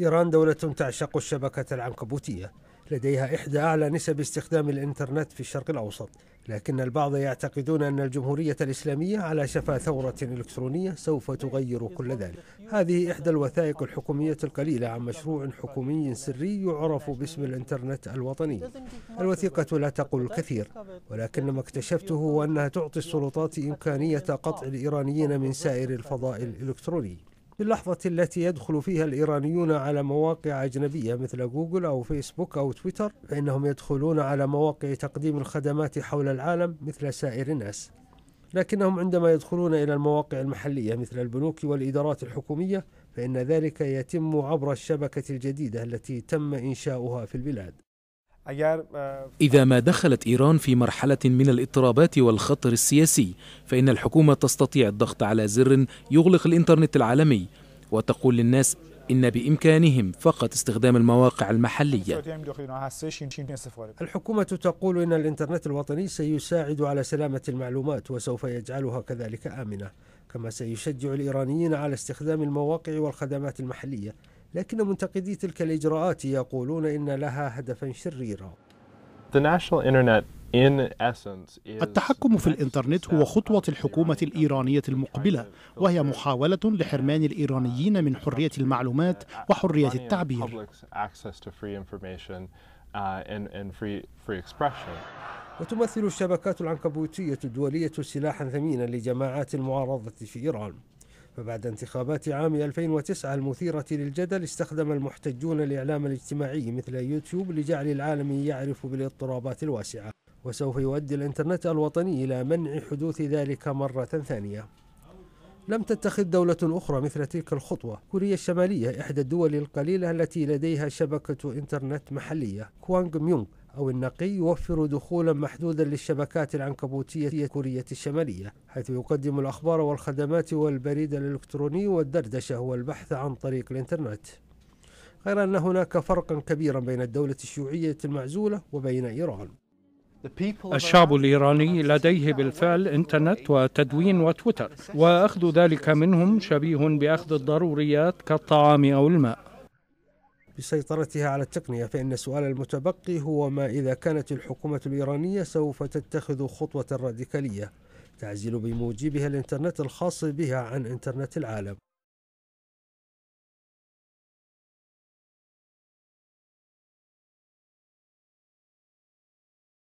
إيران دولة تعشق الشبكة العنكبوتية لديها إحدى أعلى نسب استخدام الإنترنت في الشرق الأوسط لكن البعض يعتقدون أن الجمهورية الإسلامية على شفا ثورة إلكترونية سوف تغير كل ذلك هذه إحدى الوثائق الحكومية القليلة عن مشروع حكومي سري يعرف باسم الإنترنت الوطني الوثيقة لا تقول الكثير ولكن ما اكتشفته هو أنها تعطي السلطات إمكانية قطع الإيرانيين من سائر الفضاء الإلكتروني في اللحظة التي يدخل فيها الإيرانيون على مواقع أجنبية مثل جوجل أو فيسبوك أو تويتر فإنهم يدخلون على مواقع تقديم الخدمات حول العالم مثل سائر الناس لكنهم عندما يدخلون إلى المواقع المحلية مثل البنوك والإدارات الحكومية فإن ذلك يتم عبر الشبكة الجديدة التي تم إنشاؤها في البلاد آه، إذا ما دخلت إيران في مرحلة من الاضطرابات والخطر السياسي فإن الحكومة تستطيع الضغط على زر يغلق الإنترنت العالمي وتقول للناس إن بإمكانهم فقط استخدام المواقع المحلية الحكومة تقول إن الإنترنت الوطني سيساعد على سلامة المعلومات وسوف يجعلها كذلك آمنة كما سيشجع الإيرانيين على استخدام المواقع والخدمات المحلية لكن منتقدي تلك الإجراءات يقولون إن لها هدفا شريرا التحكم في الإنترنت هو خطوة الحكومة الإيرانية المقبلة وهي محاولة لحرمان الإيرانيين من حرية المعلومات وحرية التعبير uh, وتمثل الشبكات العنكبوتية الدولية سلاحا ثمينا لجماعات المعارضة في إيران فبعد انتخابات عام 2009 المثيرة للجدل استخدم المحتجون الإعلام الاجتماعي مثل يوتيوب لجعل العالم يعرف بالاضطرابات الواسعة وسوف يؤدي الإنترنت الوطني إلى منع حدوث ذلك مرة ثانية لم تتخذ دولة أخرى مثل تلك الخطوة كوريا الشمالية إحدى الدول القليلة التي لديها شبكة إنترنت محلية كوانغ ميونغ أو النقي يوفر دخولا محدودا للشبكات العنكبوتية كورية الشمالية حيث يقدم الأخبار والخدمات والبريد الإلكتروني والدردشة والبحث عن طريق الإنترنت غير أن هناك فرقا كبيرا بين الدولة الشيوعية المعزولة وبين إيران الشعب الإيراني لديه بالفعل إنترنت وتدوين وتويتر وأخذ ذلك منهم شبيه بأخذ الضروريات كالطعام أو الماء بسيطرتها على التقنية فإن السؤال المتبقي هو ما إذا كانت الحكومة الإيرانية سوف تتخذ خطوة راديكالية تعزل بموجبها الإنترنت الخاص بها عن إنترنت العالم